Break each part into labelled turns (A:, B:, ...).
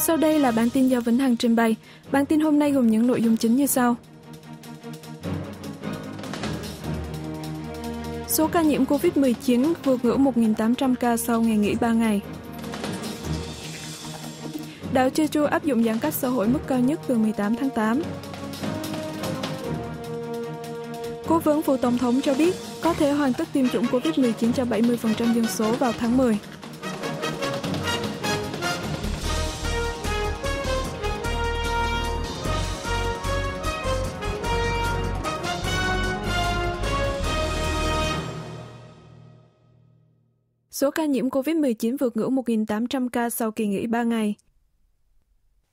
A: Sau đây là bản tin do vấn hàng trình bày. Bản tin hôm nay gồm những nội dung chính như sau. Số ca nhiễm COVID-19 vượt ngưỡng 1.800 ca sau ngày nghỉ 3 ngày. Đảo Jeju áp dụng giãn cách xã hội mức cao nhất từ 18 tháng 8. Cố vấn phụ tổng thống cho biết có thể hoàn tất tiêm chủng COVID-19 cho 70% dân số vào tháng 10. Số ca nhiễm COVID-19 vượt ngưỡng 1.800 ca sau kỳ nghỉ 3 ngày.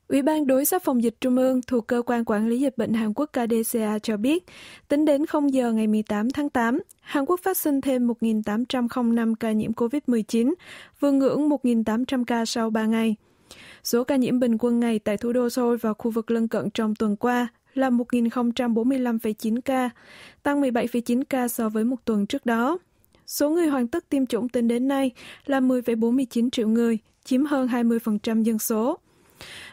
A: Ủy ban đối sách phòng dịch Trung ương thuộc Cơ quan Quản lý Dịch bệnh Hàn Quốc KDCA cho biết, tính đến 0 giờ ngày 18 tháng 8, Hàn Quốc phát sinh thêm 1.805 ca nhiễm COVID-19, vượt ngưỡng 1.800 ca sau 3 ngày. Số ca nhiễm bình quân ngày tại thủ đô Seoul và khu vực lân cận trong tuần qua là 1.045,9 ca, tăng 17,9 ca so với một tuần trước đó. Số người hoàn tất tiêm chủng tính đến nay là 10,49 triệu người, chiếm hơn 20% dân số.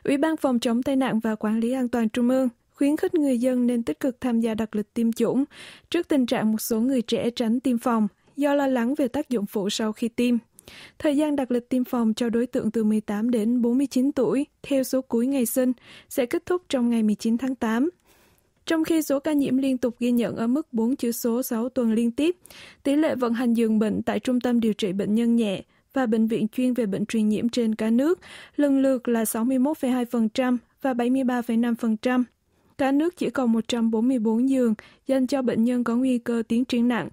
A: Ủy ban phòng chống tai nạn và quản lý an toàn trung ương khuyến khích người dân nên tích cực tham gia đặc lịch tiêm chủng trước tình trạng một số người trẻ tránh tiêm phòng do lo lắng về tác dụng phụ sau khi tiêm. Thời gian đặc lịch tiêm phòng cho đối tượng từ 18 đến 49 tuổi theo số cuối ngày sinh sẽ kết thúc trong ngày 19 tháng 8 trong khi số ca nhiễm liên tục ghi nhận ở mức 4 chữ số 6 tuần liên tiếp, tỷ lệ vận hành giường bệnh tại Trung tâm điều trị bệnh nhân nhẹ và bệnh viện chuyên về bệnh truyền nhiễm trên cả nước lần lượt là 61,2% và 73,5%. Cả nước chỉ còn 144 giường dành cho bệnh nhân có nguy cơ tiến triển nặng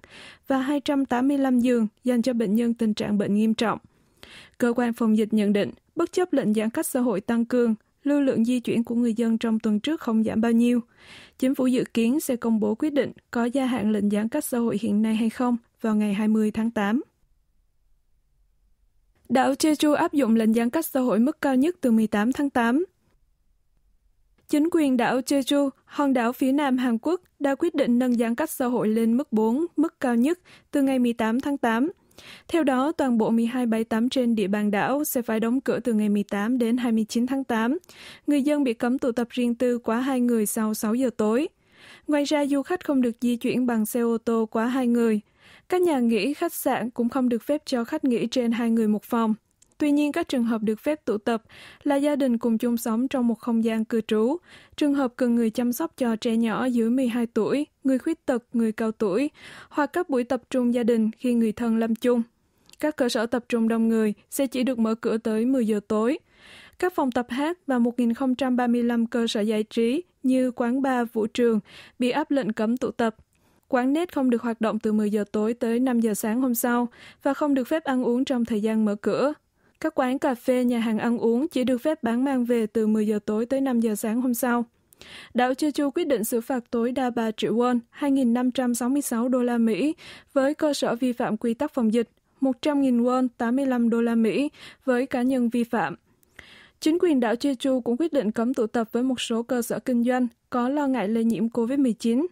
A: và 285 giường dành cho bệnh nhân tình trạng bệnh nghiêm trọng. Cơ quan phòng dịch nhận định, bất chấp lệnh giãn cách xã hội tăng cường, lưu lượng di chuyển của người dân trong tuần trước không giảm bao nhiêu. Chính phủ dự kiến sẽ công bố quyết định có gia hạn lệnh giãn cách xã hội hiện nay hay không vào ngày 20 tháng 8. Đảo Jeju áp dụng lệnh giãn cách xã hội mức cao nhất từ 18 tháng 8. Chính quyền đảo Jeju, hòn đảo phía nam Hàn Quốc, đã quyết định nâng giãn cách xã hội lên mức 4, mức cao nhất, từ ngày 18 tháng 8, theo đó, toàn bộ 12 bãi tắm trên địa bàn đảo sẽ phải đóng cửa từ ngày 18 đến 29 tháng 8. Người dân bị cấm tụ tập riêng tư quá hai người sau 6 giờ tối. Ngoài ra, du khách không được di chuyển bằng xe ô tô quá hai người. Các nhà nghỉ, khách sạn cũng không được phép cho khách nghỉ trên hai người một phòng. Tuy nhiên, các trường hợp được phép tụ tập là gia đình cùng chung sống trong một không gian cư trú, trường hợp cần người chăm sóc cho trẻ nhỏ dưới 12 tuổi, người khuyết tật, người cao tuổi, hoặc các buổi tập trung gia đình khi người thân lâm chung. Các cơ sở tập trung đông người sẽ chỉ được mở cửa tới 10 giờ tối. Các phòng tập hát và 1.035 cơ sở giải trí như quán bar, vũ trường bị áp lệnh cấm tụ tập quán nét không được hoạt động từ 10 giờ tối tới 5 giờ sáng hôm sau và không được phép ăn uống trong thời gian mở cửa, các quán cà phê, nhà hàng ăn uống chỉ được phép bán mang về từ 10 giờ tối tới 5 giờ sáng hôm sau. Đảo Jeju quyết định xử phạt tối đa 3 triệu won, 2.566 đô la Mỹ, với cơ sở vi phạm quy tắc phòng dịch, 100.000 won, 85 đô la Mỹ, với cá nhân vi phạm. Chính quyền đảo Jeju cũng quyết định cấm tụ tập với một số cơ sở kinh doanh có lo ngại lây nhiễm COVID-19.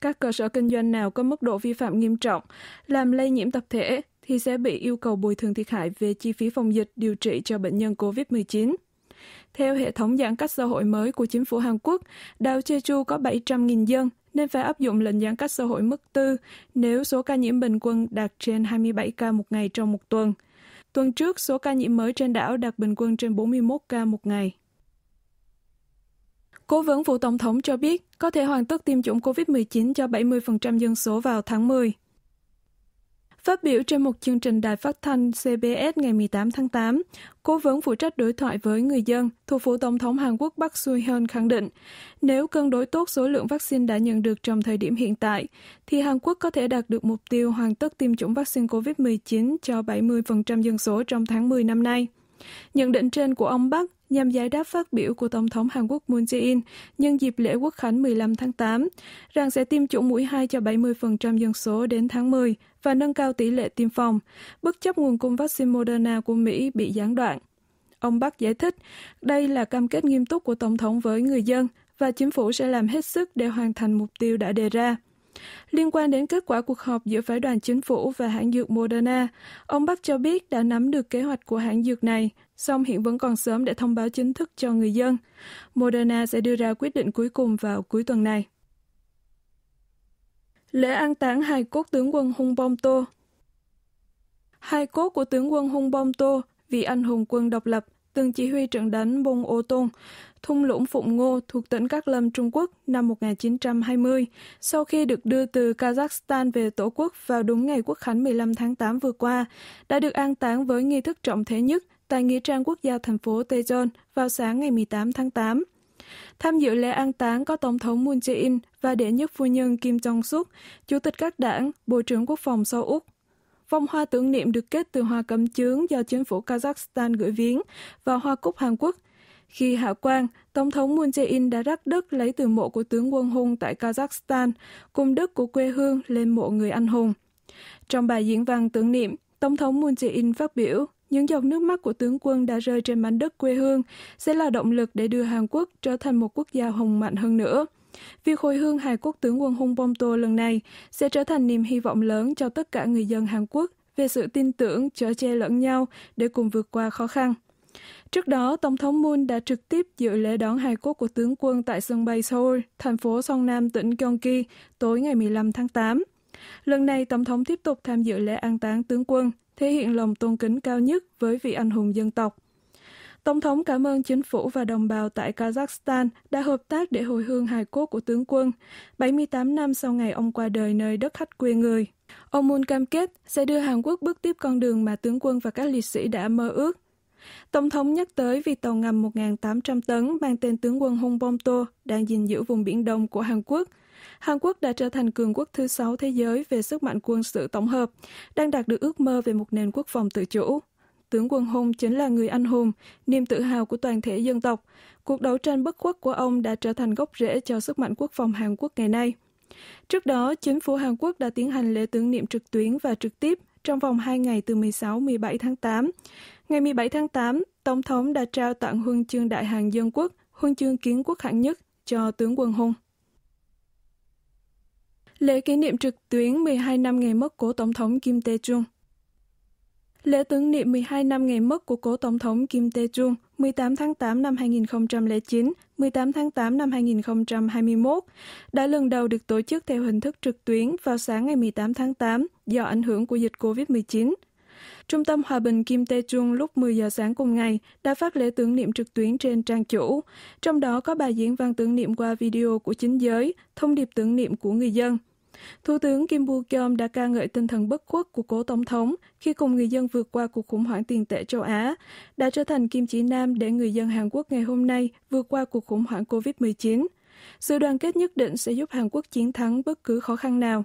A: Các cơ sở kinh doanh nào có mức độ vi phạm nghiêm trọng, làm lây nhiễm tập thể thì sẽ bị yêu cầu bồi thường thiệt hại về chi phí phòng dịch điều trị cho bệnh nhân COVID-19. Theo hệ thống giãn cách xã hội mới của chính phủ Hàn Quốc, đảo Jeju có 700.000 dân nên phải áp dụng lệnh giãn cách xã hội mức 4 nếu số ca nhiễm bình quân đạt trên 27 ca một ngày trong một tuần. Tuần trước, số ca nhiễm mới trên đảo đạt bình quân trên 41 ca một ngày. Cố vấn vụ Tổng thống cho biết có thể hoàn tất tiêm chủng COVID-19 cho 70% dân số vào tháng 10. Phát biểu trên một chương trình đài phát thanh CBS ngày 18 tháng 8, cố vấn phụ trách đối thoại với người dân thuộc phủ Tổng thống Hàn Quốc Park Soo-hyun khẳng định, nếu cân đối tốt số lượng vaccine đã nhận được trong thời điểm hiện tại, thì Hàn Quốc có thể đạt được mục tiêu hoàn tất tiêm chủng vaccine COVID-19 cho 70% dân số trong tháng 10 năm nay. Nhận định trên của ông Bắc nhằm giải đáp phát biểu của Tổng thống Hàn Quốc Moon Jae-in nhân dịp lễ quốc khánh 15 tháng 8, rằng sẽ tiêm chủng mũi 2 cho 70% dân số đến tháng 10 và nâng cao tỷ lệ tiêm phòng, bất chấp nguồn cung vaccine Moderna của Mỹ bị gián đoạn. Ông Bắc giải thích, đây là cam kết nghiêm túc của Tổng thống với người dân và chính phủ sẽ làm hết sức để hoàn thành mục tiêu đã đề ra. Liên quan đến kết quả cuộc họp giữa phái đoàn chính phủ và hãng dược Moderna, ông Bắc cho biết đã nắm được kế hoạch của hãng dược này, song hiện vẫn còn sớm để thông báo chính thức cho người dân. Moderna sẽ đưa ra quyết định cuối cùng vào cuối tuần này. Lễ an táng hài cốt tướng quân Hung Bong Tô Hài cốt của tướng quân Hung Bong Tô, vị anh hùng quân độc lập, từng chỉ huy trận đánh Bông Ô Tôn, thung lũng Phụng Ngô thuộc tỉnh Cát Lâm Trung Quốc năm 1920, sau khi được đưa từ Kazakhstan về Tổ quốc vào đúng ngày Quốc khánh 15 tháng 8 vừa qua, đã được an táng với nghi thức trọng thể nhất tại Nghĩa trang Quốc gia thành phố Tezon vào sáng ngày 18 tháng 8. Tham dự lễ an táng có Tổng thống Moon Jae-in và đệ nhất phu nhân Kim Jong-suk, Chủ tịch các đảng, Bộ trưởng Quốc phòng Seoul Úc, Vòng hoa tưởng niệm được kết từ hoa cẩm chướng do chính phủ Kazakhstan gửi viếng và hoa cúc Hàn Quốc. Khi hạ quan, Tổng thống Moon Jae-in đã rắc đất lấy từ mộ của tướng quân Hung tại Kazakhstan, cùng đất của quê hương lên mộ người anh hùng. Trong bài diễn văn tưởng niệm, Tổng thống Moon Jae-in phát biểu, những giọt nước mắt của tướng quân đã rơi trên mảnh đất quê hương sẽ là động lực để đưa Hàn Quốc trở thành một quốc gia hùng mạnh hơn nữa. Việc hồi hương hài quốc tướng quân Hung Bom Tô lần này sẽ trở thành niềm hy vọng lớn cho tất cả người dân Hàn Quốc về sự tin tưởng, chở che lẫn nhau để cùng vượt qua khó khăn. Trước đó, Tổng thống Moon đã trực tiếp dự lễ đón hài cốt của tướng quân tại sân bay Seoul, thành phố Song Nam, tỉnh Gyeonggi, tối ngày 15 tháng 8. Lần này, Tổng thống tiếp tục tham dự lễ an táng tướng quân, thể hiện lòng tôn kính cao nhất với vị anh hùng dân tộc. Tổng thống cảm ơn chính phủ và đồng bào tại Kazakhstan đã hợp tác để hồi hương hài cốt của tướng quân, 78 năm sau ngày ông qua đời nơi đất khách quê người. Ông Moon cam kết sẽ đưa Hàn Quốc bước tiếp con đường mà tướng quân và các liệt sĩ đã mơ ước. Tổng thống nhắc tới việc tàu ngầm 1.800 tấn mang tên tướng quân Hong Bong-to đang gìn giữ vùng Biển Đông của Hàn Quốc. Hàn Quốc đã trở thành cường quốc thứ sáu thế giới về sức mạnh quân sự tổng hợp, đang đạt được ước mơ về một nền quốc phòng tự chủ tướng quân Hùng chính là người anh hùng, niềm tự hào của toàn thể dân tộc. Cuộc đấu tranh bất khuất của ông đã trở thành gốc rễ cho sức mạnh quốc phòng Hàn Quốc ngày nay. Trước đó, chính phủ Hàn Quốc đã tiến hành lễ tưởng niệm trực tuyến và trực tiếp trong vòng 2 ngày từ 16-17 tháng 8. Ngày 17 tháng 8, Tổng thống đã trao tặng huân chương Đại Hàn Dân Quốc, huân chương kiến quốc hạng nhất cho tướng quân Hùng. Lễ kỷ niệm trực tuyến 12 năm ngày mất của Tổng thống Kim Tae Trung Lễ tưởng niệm 12 năm ngày mất của cố tổng thống Kim Tae Jung 18 tháng 8 năm 2009, 18 tháng 8 năm 2021 đã lần đầu được tổ chức theo hình thức trực tuyến vào sáng ngày 18 tháng 8 do ảnh hưởng của dịch COVID-19. Trung tâm Hòa bình Kim Tae Chung lúc 10 giờ sáng cùng ngày đã phát lễ tưởng niệm trực tuyến trên trang chủ, trong đó có bài diễn văn tưởng niệm qua video của chính giới, thông điệp tưởng niệm của người dân – Thủ tướng Kim Bu-kyom đã ca ngợi tinh thần bất khuất của cố tổng thống khi cùng người dân vượt qua cuộc khủng hoảng tiền tệ châu Á, đã trở thành kim chỉ nam để người dân Hàn Quốc ngày hôm nay vượt qua cuộc khủng hoảng COVID-19. Sự đoàn kết nhất định sẽ giúp Hàn Quốc chiến thắng bất cứ khó khăn nào.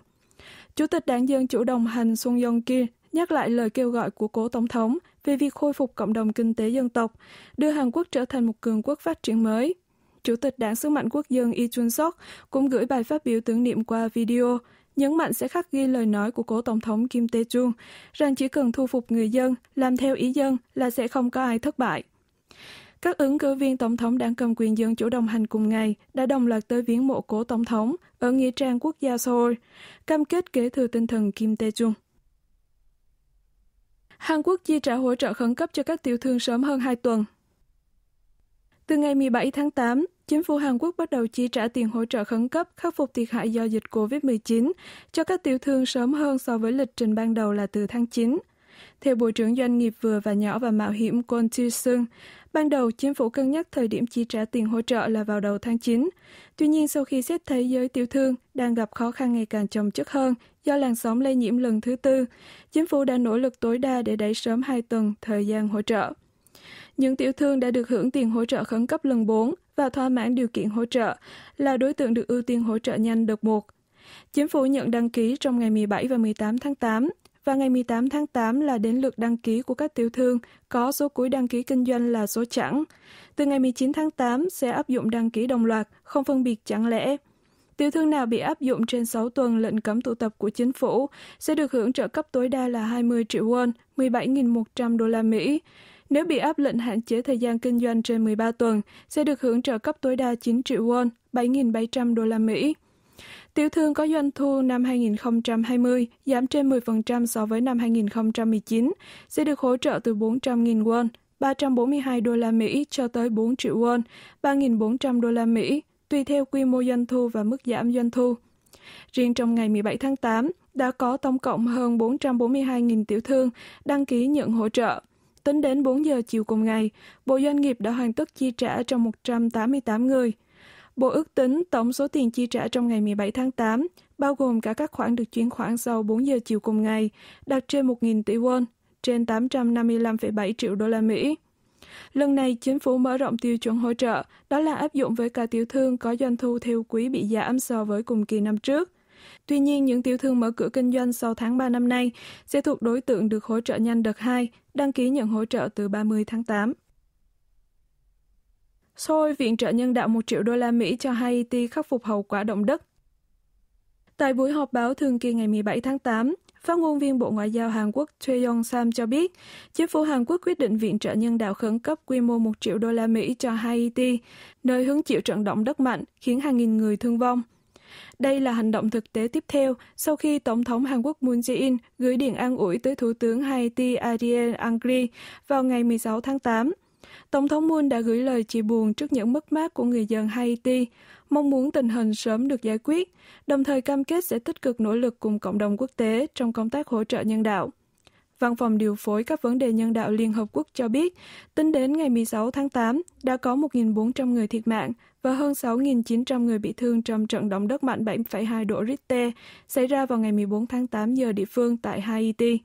A: Chủ tịch đảng Dân Chủ đồng hành Sun Yong-ki nhắc lại lời kêu gọi của cố tổng thống về việc khôi phục cộng đồng kinh tế dân tộc, đưa Hàn Quốc trở thành một cường quốc phát triển mới, Chủ tịch Đảng Sức mạnh Quốc dân Lee Chun Sok cũng gửi bài phát biểu tưởng niệm qua video, nhấn mạnh sẽ khắc ghi lời nói của cố tổng thống Kim Tae Chung rằng chỉ cần thu phục người dân, làm theo ý dân là sẽ không có ai thất bại. Các ứng cử viên tổng thống đang cầm quyền dân chủ đồng hành cùng ngày đã đồng loạt tới viếng mộ cố tổng thống ở nghĩa trang quốc gia Seoul, cam kết kế thừa tinh thần Kim Tae Chung. Hàn Quốc chi trả hỗ trợ khẩn cấp cho các tiểu thương sớm hơn 2 tuần từ ngày 17 tháng 8, chính phủ Hàn Quốc bắt đầu chi trả tiền hỗ trợ khẩn cấp khắc phục thiệt hại do dịch COVID-19 cho các tiểu thương sớm hơn so với lịch trình ban đầu là từ tháng 9. Theo Bộ trưởng Doanh nghiệp vừa và nhỏ và mạo hiểm Kwon Chi Sung, ban đầu chính phủ cân nhắc thời điểm chi trả tiền hỗ trợ là vào đầu tháng 9. Tuy nhiên sau khi xét thấy giới tiểu thương đang gặp khó khăn ngày càng chồng chất hơn do làn sóng lây nhiễm lần thứ tư, chính phủ đã nỗ lực tối đa để đẩy sớm hai tuần thời gian hỗ trợ. Những tiểu thương đã được hưởng tiền hỗ trợ khẩn cấp lần 4 và thỏa mãn điều kiện hỗ trợ là đối tượng được ưu tiên hỗ trợ nhanh đợt 1. Chính phủ nhận đăng ký trong ngày 17 và 18 tháng 8 và ngày 18 tháng 8 là đến lượt đăng ký của các tiểu thương có số cuối đăng ký kinh doanh là số chẵn. Từ ngày 19 tháng 8 sẽ áp dụng đăng ký đồng loạt, không phân biệt chẵn lẻ. Tiểu thương nào bị áp dụng trên 6 tuần lệnh cấm tụ tập của chính phủ sẽ được hưởng trợ cấp tối đa là 20 triệu won, 17.100 đô la Mỹ. Nếu bị áp lệnh hạn chế thời gian kinh doanh trên 13 tuần, sẽ được hưởng trợ cấp tối đa 9 triệu won, 7.700 đô la Mỹ. Tiểu thương có doanh thu năm 2020 giảm trên 10% so với năm 2019 sẽ được hỗ trợ từ 400.000 won, 342 đô la Mỹ cho tới 4 triệu won, 3.400 đô la Mỹ, tùy theo quy mô doanh thu và mức giảm doanh thu. Riêng trong ngày 17 tháng 8, đã có tổng cộng hơn 442.000 tiểu thương đăng ký nhận hỗ trợ. Tính đến 4 giờ chiều cùng ngày, Bộ Doanh nghiệp đã hoàn tất chi trả cho 188 người. Bộ ước tính tổng số tiền chi trả trong ngày 17 tháng 8, bao gồm cả các khoản được chuyển khoản sau 4 giờ chiều cùng ngày, đạt trên 1.000 tỷ won, trên 855,7 triệu đô la Mỹ. Lần này, chính phủ mở rộng tiêu chuẩn hỗ trợ, đó là áp dụng với cả tiểu thương có doanh thu theo quý bị giảm so với cùng kỳ năm trước. Tuy nhiên, những tiểu thương mở cửa kinh doanh sau tháng 3 năm nay sẽ thuộc đối tượng được hỗ trợ nhanh đợt 2, đăng ký nhận hỗ trợ từ 30 tháng 8. Xôi, viện trợ nhân đạo 1 triệu đô la Mỹ cho Haiti khắc phục hậu quả động đất. Tại buổi họp báo thường kỳ ngày 17 tháng 8, Phát ngôn viên Bộ Ngoại giao Hàn Quốc Choi Yong Sam cho biết, chính phủ Hàn Quốc quyết định viện trợ nhân đạo khẩn cấp quy mô 1 triệu đô la Mỹ cho Haiti, nơi hứng chịu trận động đất mạnh khiến hàng nghìn người thương vong. Đây là hành động thực tế tiếp theo sau khi Tổng thống Hàn Quốc Moon Jae-in gửi điện an ủi tới Thủ tướng Haiti Ariel Angri vào ngày 16 tháng 8. Tổng thống Moon đã gửi lời chia buồn trước những mất mát của người dân Haiti, mong muốn tình hình sớm được giải quyết, đồng thời cam kết sẽ tích cực nỗ lực cùng cộng đồng quốc tế trong công tác hỗ trợ nhân đạo. Văn phòng điều phối các vấn đề nhân đạo Liên Hợp Quốc cho biết, tính đến ngày 16 tháng 8, đã có 1.400 người thiệt mạng, và hơn 6.900 người bị thương trong trận động đất mạnh 7,2 độ Richter xảy ra vào ngày 14 tháng 8 giờ địa phương tại Haiti.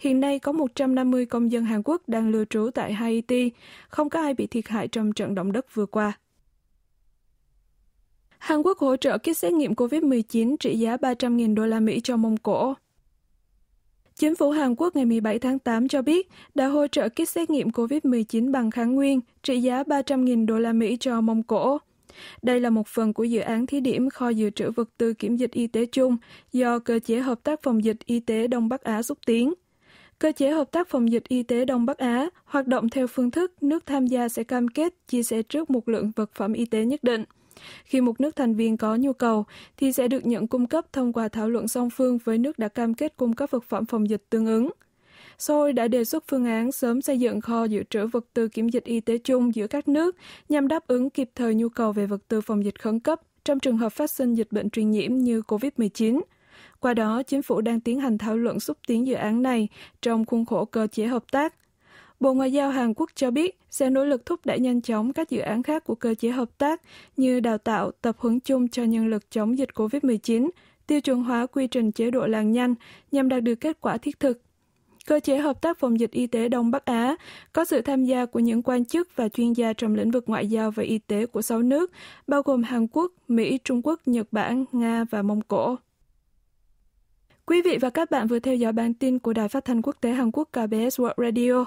A: Hiện nay có 150 công dân Hàn Quốc đang lưu trú tại Haiti, không có ai bị thiệt hại trong trận động đất vừa qua. Hàn Quốc hỗ trợ kit xét nghiệm COVID-19 trị giá 300.000 đô la Mỹ cho Mông Cổ. Chính phủ Hàn Quốc ngày 17 tháng 8 cho biết đã hỗ trợ kit xét nghiệm COVID-19 bằng kháng nguyên trị giá 300.000 đô la Mỹ cho Mông Cổ. Đây là một phần của dự án thí điểm kho dự trữ vật tư kiểm dịch y tế chung do Cơ chế Hợp tác Phòng dịch Y tế Đông Bắc Á xúc tiến. Cơ chế Hợp tác Phòng dịch Y tế Đông Bắc Á hoạt động theo phương thức nước tham gia sẽ cam kết chia sẻ trước một lượng vật phẩm y tế nhất định – khi một nước thành viên có nhu cầu, thì sẽ được nhận cung cấp thông qua thảo luận song phương với nước đã cam kết cung cấp vật phẩm phòng dịch tương ứng. Seoul đã đề xuất phương án sớm xây dựng kho dự trữ vật tư kiểm dịch y tế chung giữa các nước nhằm đáp ứng kịp thời nhu cầu về vật tư phòng dịch khẩn cấp trong trường hợp phát sinh dịch bệnh truyền nhiễm như COVID-19. Qua đó, chính phủ đang tiến hành thảo luận xúc tiến dự án này trong khuôn khổ cơ chế hợp tác – Bộ Ngoại giao Hàn Quốc cho biết sẽ nỗ lực thúc đẩy nhanh chóng các dự án khác của cơ chế hợp tác như đào tạo, tập huấn chung cho nhân lực chống dịch COVID-19, tiêu chuẩn hóa quy trình chế độ làng nhanh nhằm đạt được kết quả thiết thực. Cơ chế hợp tác phòng dịch y tế Đông Bắc Á có sự tham gia của những quan chức và chuyên gia trong lĩnh vực ngoại giao và y tế của sáu nước, bao gồm Hàn Quốc, Mỹ, Trung Quốc, Nhật Bản, Nga và Mông Cổ. Quý vị và các bạn vừa theo dõi bản tin của Đài Phát thanh Quốc tế Hàn Quốc KBS World Radio.